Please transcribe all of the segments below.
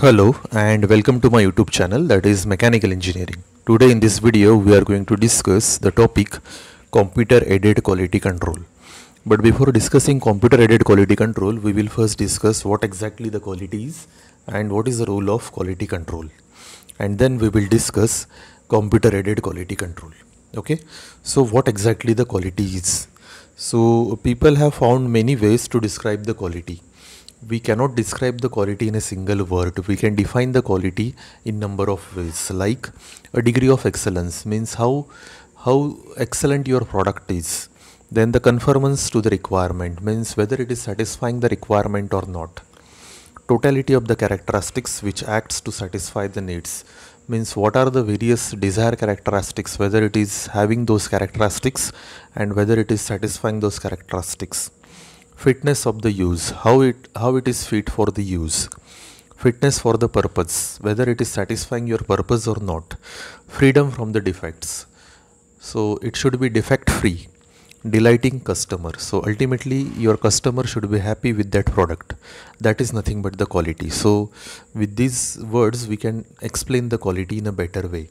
Hello and welcome to my YouTube channel that is Mechanical Engineering. Today in this video we are going to discuss the topic Computer Aided Quality Control. But before discussing computer aided quality control we will first discuss what exactly the quality is and what is the role of quality control. And then we will discuss computer aided quality control. Okay. So what exactly the quality is. So people have found many ways to describe the quality we cannot describe the quality in a single word we can define the quality in number of ways like a degree of excellence means how how excellent your product is then the conformance to the requirement means whether it is satisfying the requirement or not totality of the characteristics which acts to satisfy the needs means what are the various desired characteristics whether it is having those characteristics and whether it is satisfying those characteristics fitness of the use how it how it is fit for the use fitness for the purpose whether it is satisfying your purpose or not freedom from the defects so it should be defect free delighting customer so ultimately your customer should be happy with that product that is nothing but the quality so with these words we can explain the quality in a better way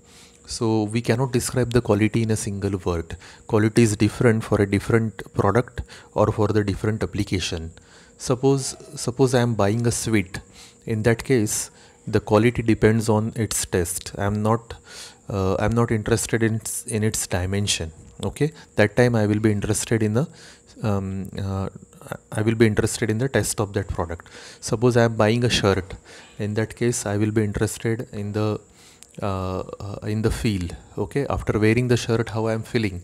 so we cannot describe the quality in a single word quality is different for a different product or for the different application suppose suppose i am buying a sweet in that case the quality depends on its taste i am not uh, i'm not interested in its, in its dimension okay that time i will be interested in the um, uh, I will be interested in the test of that product. Suppose I am buying a shirt. In that case, I will be interested in the uh, in the field okay after wearing the shirt how i am feeling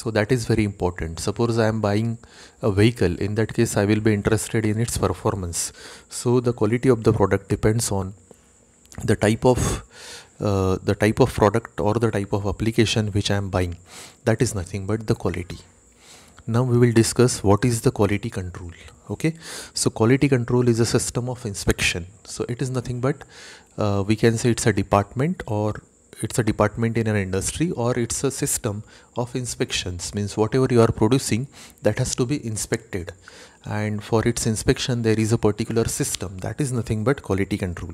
so that is very important suppose i am buying a vehicle in that case i will be interested in its performance so the quality of the product depends on the type of uh, the type of product or the type of application which i am buying that is nothing but the quality now we will discuss what is the quality control okay so quality control is a system of inspection so it is nothing but uh, we can say it's a department or it's a department in an industry or it's a system of inspections means whatever you are producing that has to be inspected and for its inspection there is a particular system that is nothing but quality control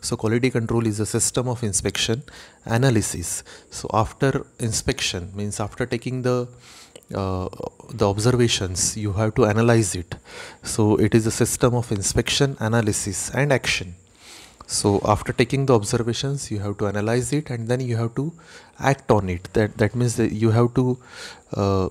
so quality control is a system of inspection analysis so after inspection means after taking the uh, the observations you have to analyze it so it is a system of inspection analysis and action so after taking the observations you have to analyze it and then you have to act on it that that means that you have to uh,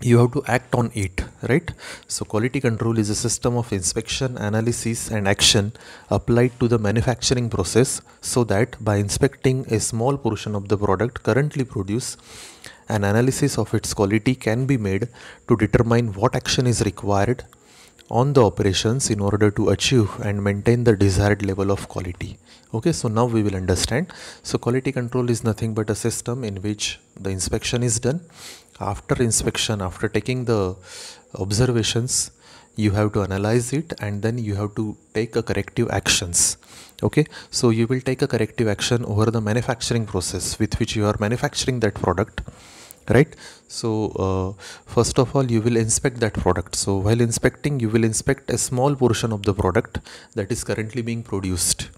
you have to act on it right so quality control is a system of inspection analysis and action applied to the manufacturing process so that by inspecting a small portion of the product currently produced an analysis of its quality can be made to determine what action is required on the operations in order to achieve and maintain the desired level of quality okay so now we will understand so quality control is nothing but a system in which the inspection is done after inspection after taking the observations you have to analyze it and then you have to take a corrective actions okay so you will take a corrective action over the manufacturing process with which you are manufacturing that product right so uh, first of all you will inspect that product so while inspecting you will inspect a small portion of the product that is currently being produced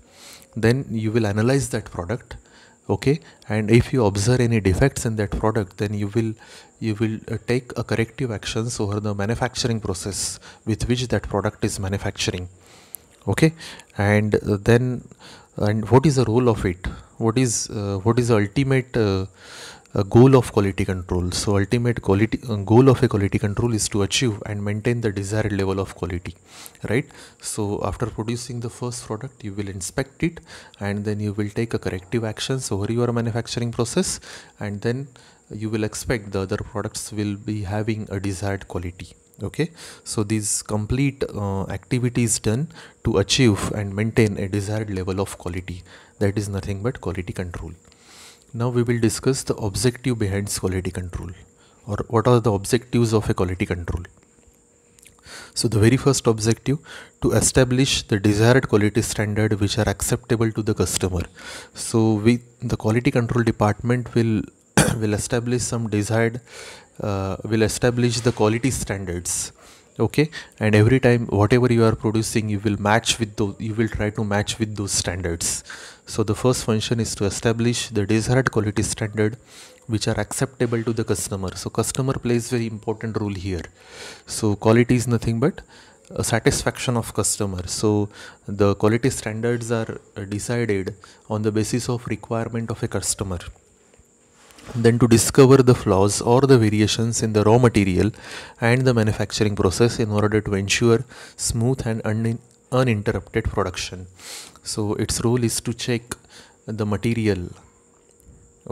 then you will analyze that product okay and if you observe any defects in that product then you will you will uh, take a corrective actions over the manufacturing process with which that product is manufacturing okay and uh, then and what is the role of it what is uh, what is the ultimate uh, a goal of quality control so ultimate quality uh, goal of a quality control is to achieve and maintain the desired level of quality right so after producing the first product you will inspect it and then you will take a corrective actions over your manufacturing process and then you will expect the other products will be having a desired quality okay so these complete uh, activities done to achieve and maintain a desired level of quality that is nothing but quality control now we will discuss the objective behind quality control or what are the objectives of a quality control. So the very first objective to establish the desired quality standard which are acceptable to the customer. So we the quality control department will will establish some desired uh, will establish the quality standards okay and every time whatever you are producing you will match with those you will try to match with those standards so the first function is to establish the desired quality standard which are acceptable to the customer so customer plays very important role here so quality is nothing but uh, satisfaction of customer so the quality standards are uh, decided on the basis of requirement of a customer then to discover the flaws or the variations in the raw material and the manufacturing process in order to ensure smooth and un- uninterrupted production. So, its role is to check the material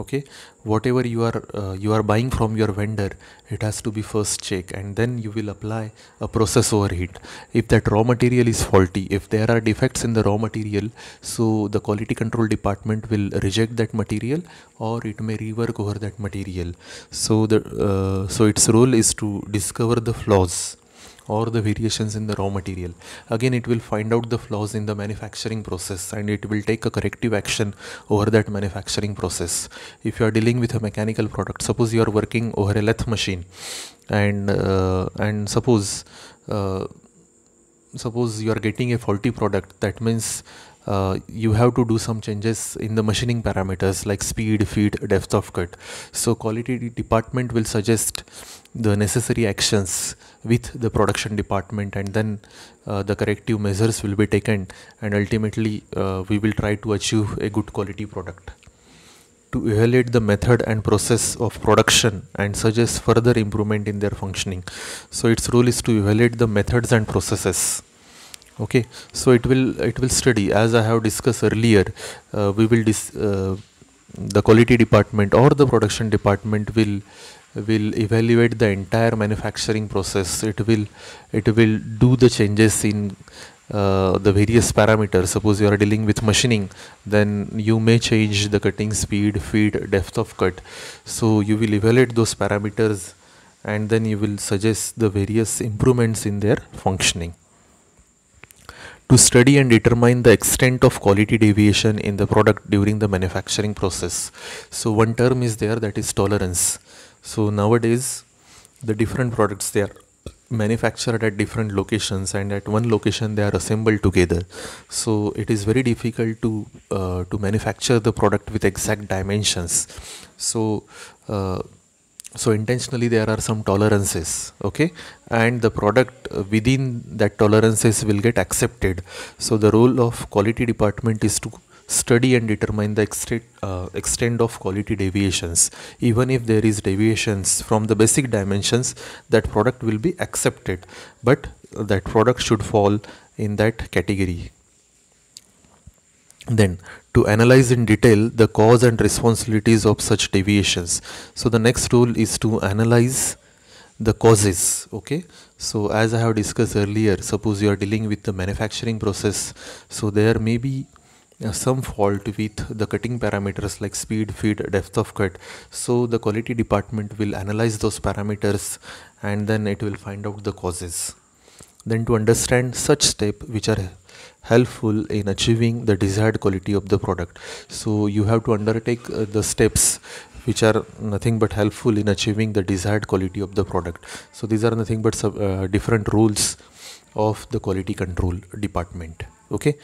okay whatever you are uh, you are buying from your vendor it has to be first check, and then you will apply a process overheat if that raw material is faulty if there are defects in the raw material so the quality control department will reject that material or it may rework over that material so the uh, so its role is to discover the flaws or the variations in the raw material. Again, it will find out the flaws in the manufacturing process and it will take a corrective action over that manufacturing process. If you are dealing with a mechanical product, suppose you are working over a lathe machine and uh, and suppose uh, suppose you are getting a faulty product that means uh, you have to do some changes in the machining parameters like speed, feed, depth of cut. So quality department will suggest the necessary actions with the production department and then uh, the corrective measures will be taken and ultimately uh, we will try to achieve a good quality product. To evaluate the method and process of production and suggest further improvement in their functioning. So its role is to evaluate the methods and processes okay so it will it will study as i have discussed earlier uh, we will dis, uh, the quality department or the production department will will evaluate the entire manufacturing process it will it will do the changes in uh, the various parameters suppose you are dealing with machining then you may change the cutting speed feed depth of cut so you will evaluate those parameters and then you will suggest the various improvements in their functioning to study and determine the extent of quality deviation in the product during the manufacturing process. So one term is there that is tolerance. So nowadays the different products they are manufactured at different locations and at one location they are assembled together so it is very difficult to uh, to manufacture the product with exact dimensions so uh, so intentionally there are some tolerances okay and the product within that tolerances will get accepted so the role of quality department is to study and determine the extent, uh, extent of quality deviations even if there is deviations from the basic dimensions that product will be accepted but that product should fall in that category then to analyze in detail the cause and responsibilities of such deviations. So the next rule is to analyze the causes okay so as i have discussed earlier suppose you are dealing with the manufacturing process so there may be uh, some fault with the cutting parameters like speed feed depth of cut so the quality department will analyze those parameters and then it will find out the causes then to understand such step which are helpful in achieving the desired quality of the product so you have to undertake uh, the steps which are nothing but helpful in achieving the desired quality of the product so these are nothing but sub, uh, different rules of the quality control department okay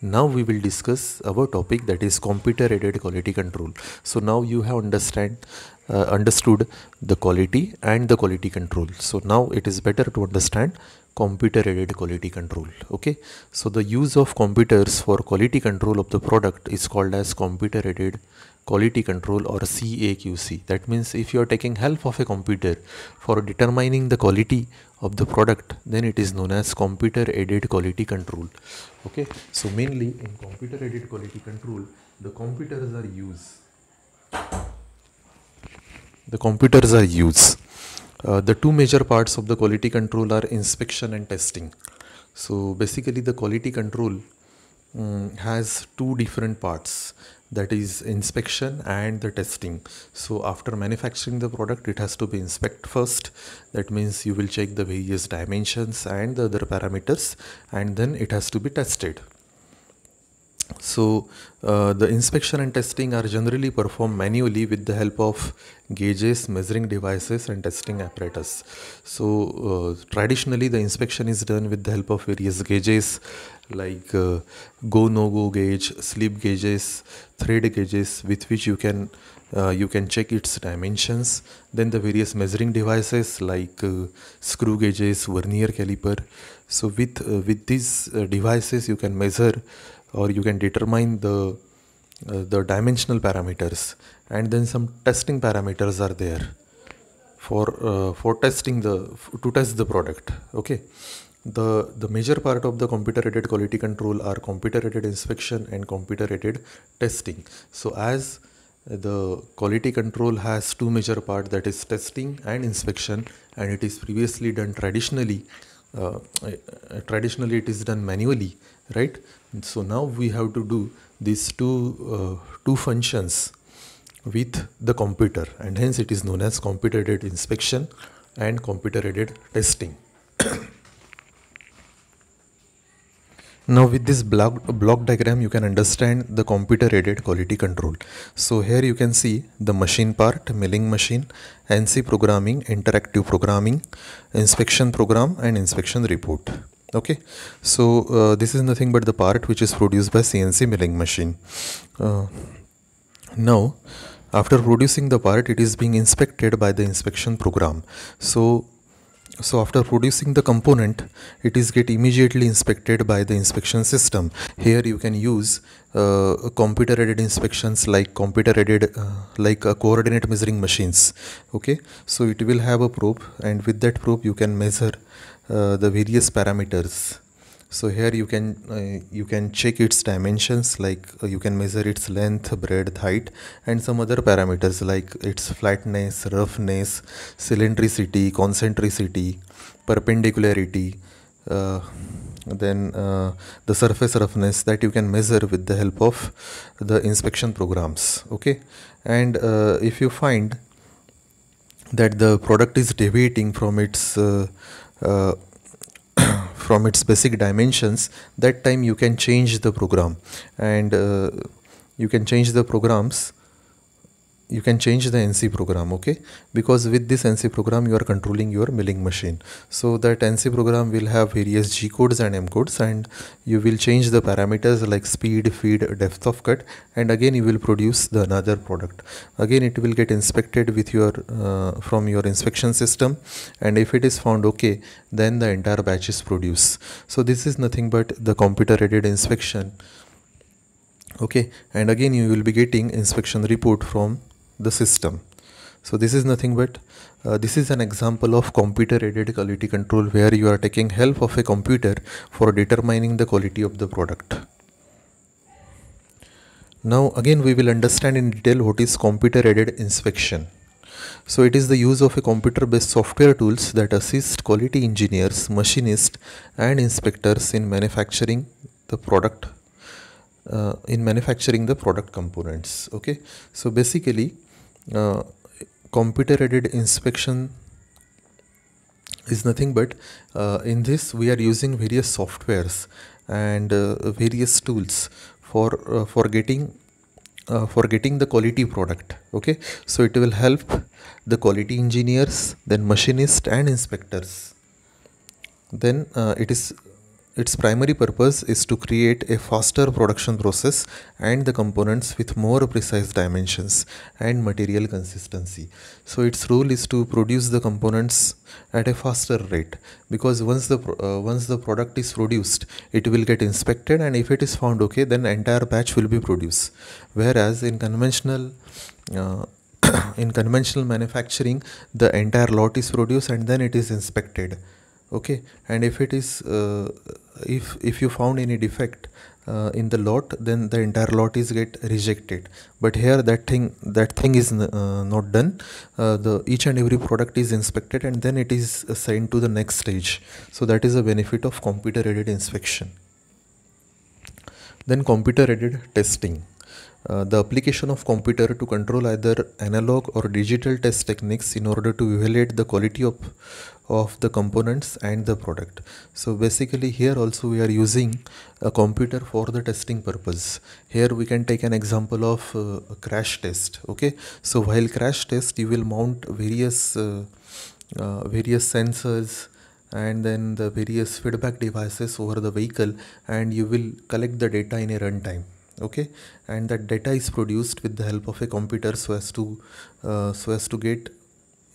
now we will discuss our topic that is computer aided quality control so now you have understand uh, understood the quality and the quality control so now it is better to understand computer aided quality control okay so the use of computers for quality control of the product is called as computer aided quality control or CAQC that means if you are taking help of a computer for determining the quality of the product then it is known as computer aided quality control okay so mainly in computer aided quality control the computers are used the computers are used uh, the two major parts of the quality control are inspection and testing. So basically the quality control um, has two different parts that is inspection and the testing so after manufacturing the product it has to be inspect first that means you will check the various dimensions and the other parameters and then it has to be tested so uh, the inspection and testing are generally performed manually with the help of gauges, measuring devices and testing apparatus. So uh, traditionally the inspection is done with the help of various gauges like uh, go no go gauge, slip gauges, thread gauges with which you can uh, you can check its dimensions then the various measuring devices like uh, screw gauges vernier caliper so with uh, with these uh, devices you can measure or you can determine the uh, the dimensional parameters and then some testing parameters are there for uh, for testing the to test the product okay the the major part of the computer aided quality control are computer aided inspection and computer aided testing so as the quality control has two major part that is testing and inspection and it is previously done traditionally uh, uh traditionally it is done manually right so now we have to do these two uh, two functions with the computer and hence it is known as computer aided inspection and computer aided testing now with this block block diagram you can understand the computer aided quality control so here you can see the machine part milling machine nc programming interactive programming inspection program and inspection report okay so uh, this is nothing but the part which is produced by CNC milling machine uh, now after producing the part it is being inspected by the inspection program so so after producing the component it is get immediately inspected by the inspection system here you can use uh, computer aided inspections like computer aided uh, like a uh, coordinate measuring machines okay so it will have a probe and with that probe you can measure uh, the various parameters so here you can uh, you can check its dimensions like uh, you can measure its length breadth height and some other parameters like its flatness roughness cylindricity concentricity perpendicularity uh, then uh, the surface roughness that you can measure with the help of the inspection programs okay and uh, if you find that the product is deviating from its uh, uh, from its basic dimensions that time you can change the program and uh, you can change the programs you can change the NC program okay because with this NC program you are controlling your milling machine so that NC program will have various G codes and M codes and you will change the parameters like speed feed depth of cut and again you will produce the another product again it will get inspected with your uh, from your inspection system and if it is found okay then the entire batch is produced so this is nothing but the computer aided inspection okay and again you will be getting inspection report from the system so this is nothing but uh, this is an example of computer aided quality control where you are taking help of a computer for determining the quality of the product now again we will understand in detail what is computer aided inspection so it is the use of a computer based software tools that assist quality engineers, machinists and inspectors in manufacturing the product uh, in manufacturing the product components okay so basically uh, computer aided inspection is nothing but uh, in this we are using various softwares and uh, various tools for uh, for getting uh, for getting the quality product okay so it will help the quality engineers then machinists and inspectors then uh, it is its primary purpose is to create a faster production process and the components with more precise dimensions and material consistency. So its role is to produce the components at a faster rate because once the uh, once the product is produced it will get inspected and if it is found okay then entire batch will be produced whereas in conventional uh, in conventional manufacturing the entire lot is produced and then it is inspected okay and if it is uh, if if you found any defect uh, in the lot then the entire lot is get rejected but here that thing that thing is uh, not done uh, the each and every product is inspected and then it is assigned to the next stage so that is a benefit of computer aided inspection then computer aided testing uh, the application of computer to control either analog or digital test techniques in order to evaluate the quality of of the components and the product so basically here also we are using a computer for the testing purpose here we can take an example of uh, crash test okay so while crash test you will mount various uh, uh, various sensors and then the various feedback devices over the vehicle and you will collect the data in a runtime okay and that data is produced with the help of a computer so as to uh, so as to get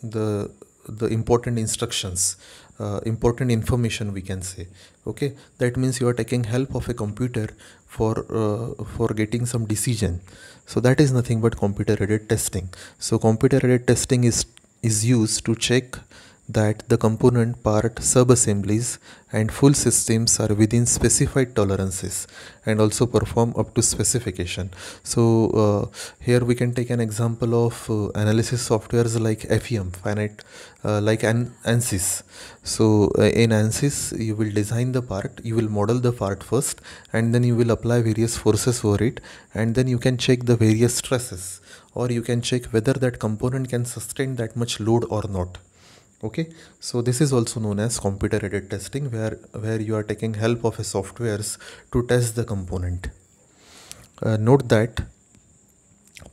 the the important instructions uh, important information we can say okay that means you are taking help of a computer for uh, for getting some decision so that is nothing but computer aided testing so computer aided testing is is used to check that the component part sub assemblies and full systems are within specified tolerances and also perform up to specification. So uh, here we can take an example of uh, analysis softwares like FEM, finite, uh, like an ANSYS. So uh, in ANSYS, you will design the part, you will model the part first and then you will apply various forces over it and then you can check the various stresses or you can check whether that component can sustain that much load or not okay so this is also known as computer aided testing where where you are taking help of a softwares to test the component uh, note that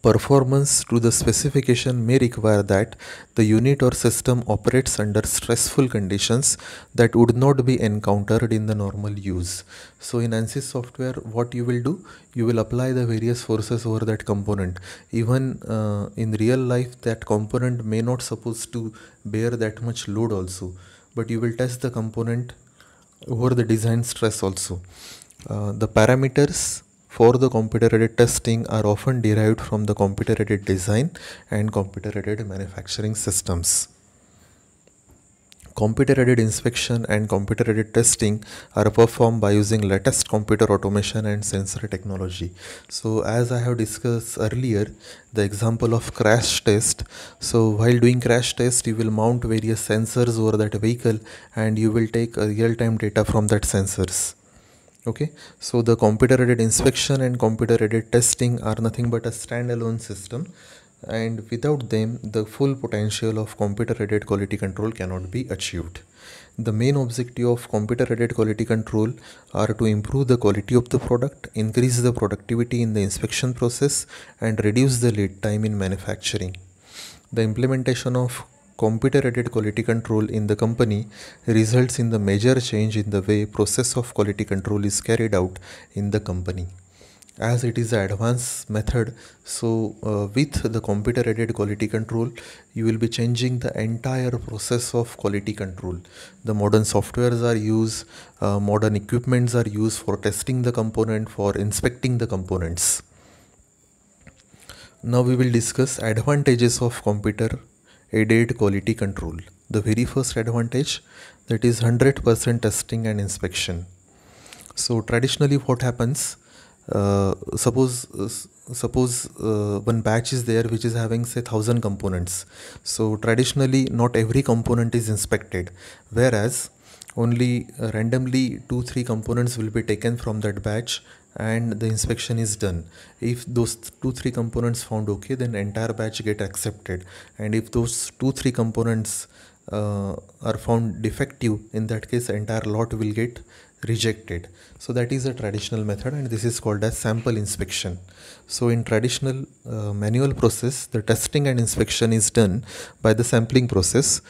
Performance to the specification may require that the unit or system operates under stressful conditions that would not be encountered in the normal use. So in ANSYS software, what you will do? You will apply the various forces over that component. Even uh, in real life, that component may not supposed to bear that much load also. But you will test the component over the design stress also. Uh, the parameters for the computer-aided testing are often derived from the computer-aided design and computer-aided manufacturing systems. Computer-aided inspection and computer-aided testing are performed by using latest computer automation and sensor technology. So as I have discussed earlier, the example of crash test. So while doing crash test, you will mount various sensors over that vehicle and you will take real-time data from that sensors okay so the computer aided inspection and computer aided testing are nothing but a standalone system and without them the full potential of computer aided quality control cannot be achieved the main objective of computer aided quality control are to improve the quality of the product increase the productivity in the inspection process and reduce the lead time in manufacturing the implementation of computer aided quality control in the company results in the major change in the way process of quality control is carried out in the company as it is an advanced method so uh, with the computer aided quality control you will be changing the entire process of quality control the modern softwares are used uh, modern equipments are used for testing the component for inspecting the components now we will discuss advantages of computer aided quality control. The very first advantage that is 100% testing and inspection. So traditionally what happens uh, suppose uh, suppose uh, one batch is there which is having say 1000 components so traditionally not every component is inspected whereas only uh, randomly 2 3 components will be taken from that batch and the inspection is done if those two three components found okay then entire batch get accepted and if those two three components uh, are found defective in that case entire lot will get rejected so that is a traditional method and this is called as sample inspection so in traditional uh, manual process the testing and inspection is done by the sampling process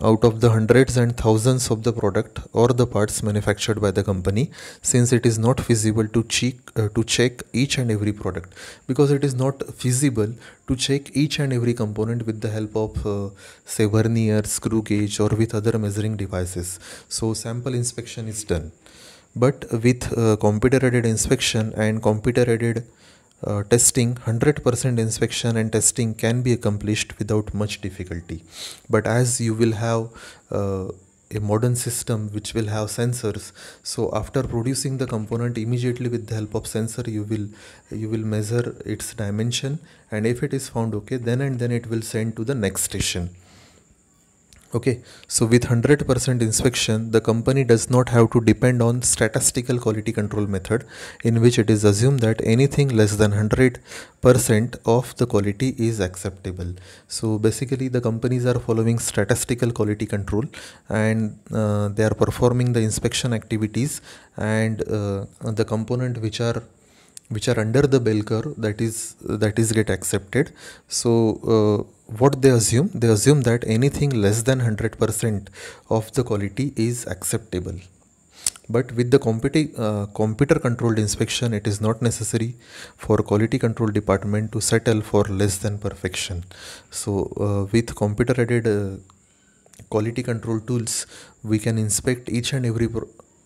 out of the hundreds and thousands of the product or the parts manufactured by the company since it is not feasible to check uh, to check each and every product because it is not feasible to check each and every component with the help of uh, say vernier screw gauge or with other measuring devices so sample inspection is done but with uh, computer aided inspection and computer aided uh, testing 100% inspection and testing can be accomplished without much difficulty but as you will have uh, a modern system which will have sensors so after producing the component immediately with the help of sensor you will you will measure its dimension and if it is found okay then and then it will send to the next station okay so with 100% inspection the company does not have to depend on statistical quality control method in which it is assumed that anything less than 100% of the quality is acceptable so basically the companies are following statistical quality control and uh, they are performing the inspection activities and uh, the component which are which are under the bell curve that is that is get accepted so uh, what they assume they assume that anything less than 100% of the quality is acceptable but with the uh, computer controlled inspection it is not necessary for quality control department to settle for less than perfection so uh, with computer aided uh, quality control tools we can inspect each and every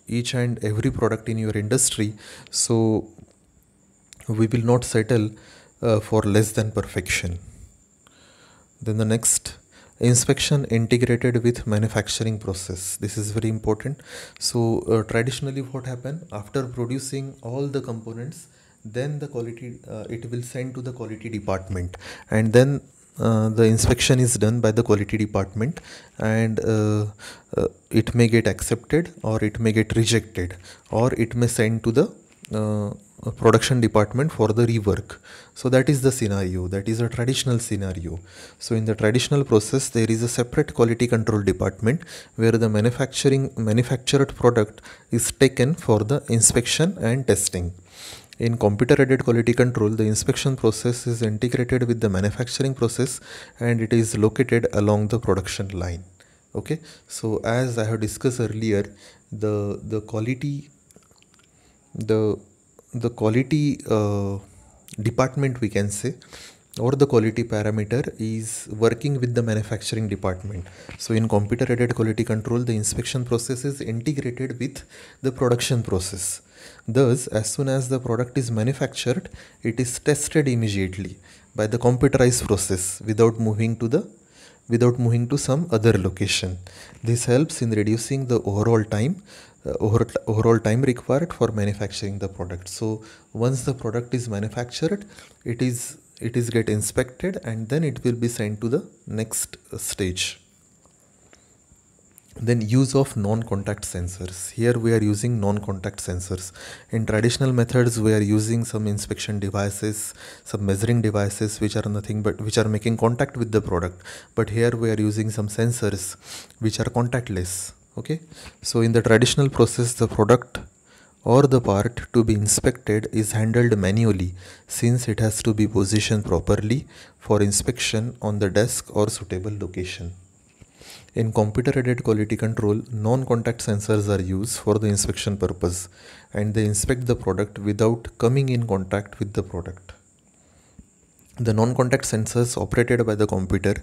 each and every product in your industry so we will not settle uh, for less than perfection then the next inspection integrated with manufacturing process this is very important so uh, traditionally what happen after producing all the components then the quality uh, it will send to the quality department and then uh, the inspection is done by the quality department and uh, uh, it may get accepted or it may get rejected or it may send to the uh, production department for the rework. So that is the scenario, that is a traditional scenario. So in the traditional process, there is a separate quality control department where the manufacturing manufactured product is taken for the inspection and testing. In computer aided quality control, the inspection process is integrated with the manufacturing process and it is located along the production line. Okay, so as I have discussed earlier, the, the quality the the quality uh, department we can say or the quality parameter is working with the manufacturing department so in computer aided quality control the inspection process is integrated with the production process thus as soon as the product is manufactured it is tested immediately by the computerized process without moving to the without moving to some other location this helps in reducing the overall time uh, overall time required for manufacturing the product so once the product is manufactured it is it is get inspected and then it will be sent to the next uh, stage then use of non-contact sensors here we are using non-contact sensors in traditional methods we are using some inspection devices some measuring devices which are nothing but which are making contact with the product but here we are using some sensors which are contactless okay so in the traditional process the product or the part to be inspected is handled manually since it has to be positioned properly for inspection on the desk or suitable location. In computer aided quality control, non contact sensors are used for the inspection purpose and they inspect the product without coming in contact with the product. The non-contact sensors operated by the computer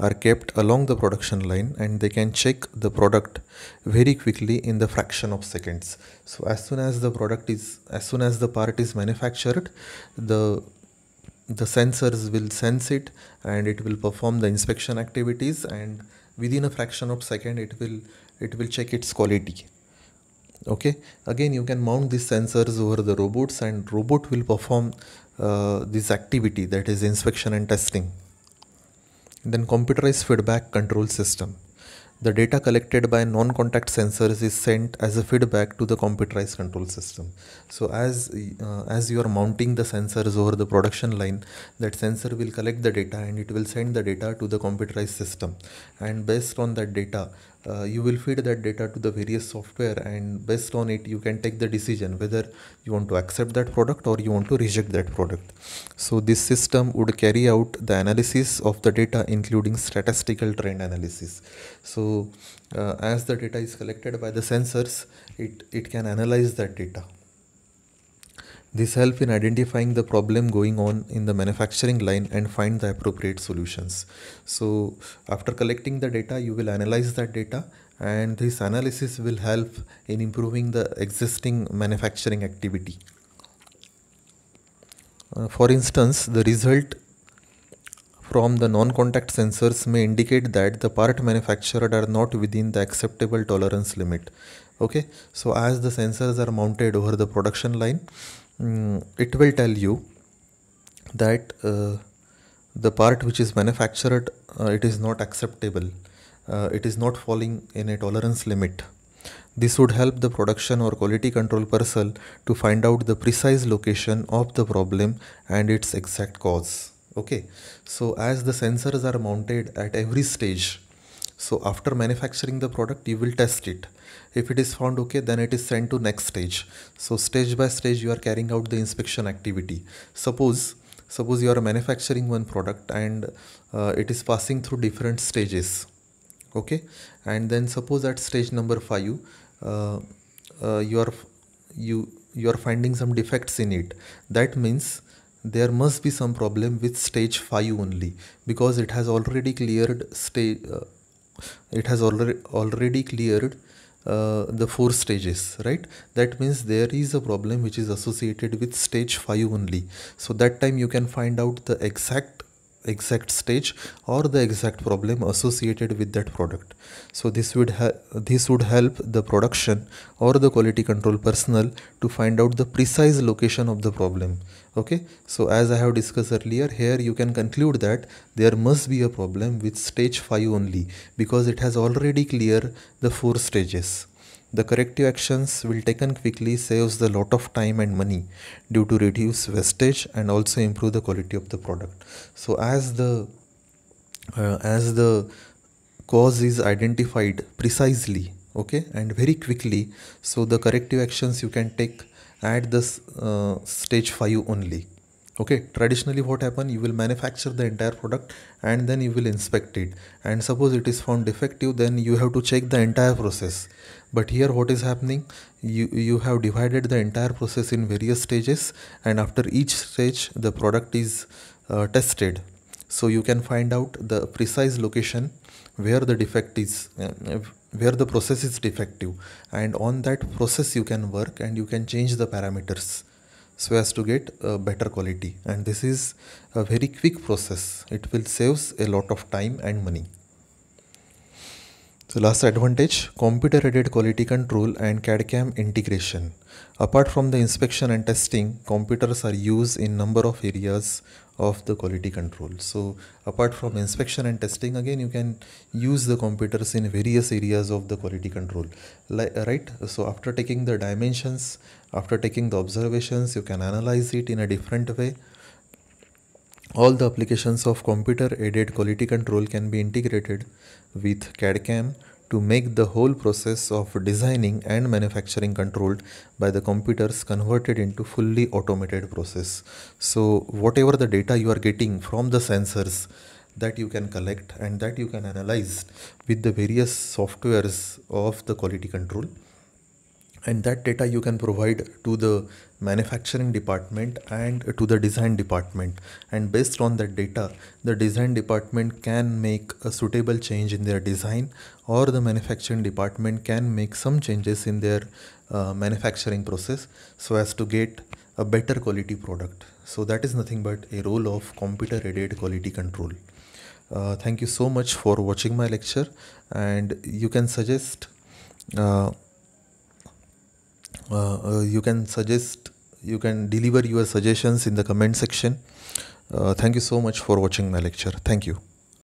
are kept along the production line and they can check the product very quickly in the fraction of seconds. So as soon as the product is, as soon as the part is manufactured, the the sensors will sense it and it will perform the inspection activities and within a fraction of second it will it will check its quality okay again you can mount these sensors over the robots and robot will perform uh, this activity that is inspection and testing. Then computerized feedback control system. The data collected by non-contact sensors is sent as a feedback to the computerized control system. So as, uh, as you are mounting the sensors over the production line, that sensor will collect the data and it will send the data to the computerized system. And based on that data, uh, you will feed that data to the various software and based on it you can take the decision whether you want to accept that product or you want to reject that product so this system would carry out the analysis of the data including statistical trend analysis so uh, as the data is collected by the sensors it it can analyze that data this helps in identifying the problem going on in the manufacturing line and find the appropriate solutions. So after collecting the data, you will analyze that data and this analysis will help in improving the existing manufacturing activity. Uh, for instance, the result from the non-contact sensors may indicate that the part manufactured are not within the acceptable tolerance limit. Okay, so as the sensors are mounted over the production line, Mm, it will tell you that uh, the part which is manufactured uh, it is not acceptable uh, it is not falling in a tolerance limit this would help the production or quality control person to find out the precise location of the problem and its exact cause okay so as the sensors are mounted at every stage so after manufacturing the product, you will test it. If it is found okay, then it is sent to next stage. So stage by stage, you are carrying out the inspection activity. Suppose suppose you are manufacturing one product and uh, it is passing through different stages okay and then suppose at stage number 5 uh, uh, you are you you are finding some defects in it that means there must be some problem with stage 5 only because it has already cleared stage uh, it has already already cleared uh, the four stages right that means there is a problem which is associated with stage 5 only so that time you can find out the exact exact stage or the exact problem associated with that product so this would this would help the production or the quality control personnel to find out the precise location of the problem okay so as i have discussed earlier here you can conclude that there must be a problem with stage 5 only because it has already clear the four stages the corrective actions will taken quickly saves a lot of time and money due to reduce wastage and also improve the quality of the product. So as the uh, as the cause is identified precisely okay and very quickly so the corrective actions you can take at this uh, stage 5 only okay traditionally what happen you will manufacture the entire product and then you will inspect it and suppose it is found defective then you have to check the entire process but here what is happening you you have divided the entire process in various stages and after each stage the product is uh, tested so you can find out the precise location where the defect is uh, where the process is defective and on that process you can work and you can change the parameters so as to get a better quality and this is a very quick process it will saves a lot of time and money so last advantage, computer aided quality control and CAD-CAM integration. Apart from the inspection and testing, computers are used in number of areas of the quality control. So apart from inspection and testing, again you can use the computers in various areas of the quality control, like, uh, right? So after taking the dimensions, after taking the observations, you can analyze it in a different way. All the applications of computer aided quality control can be integrated with CAD-CAM to make the whole process of designing and manufacturing controlled by the computers converted into fully automated process. So whatever the data you are getting from the sensors that you can collect and that you can analyze with the various softwares of the quality control and that data you can provide to the manufacturing department and to the design department and based on that data the design department can make a suitable change in their design or the manufacturing department can make some changes in their uh, manufacturing process so as to get a better quality product so that is nothing but a role of computer aided quality control uh, thank you so much for watching my lecture and you can suggest uh, uh, you can suggest you can deliver your suggestions in the comment section. Uh, thank you so much for watching my lecture. Thank you.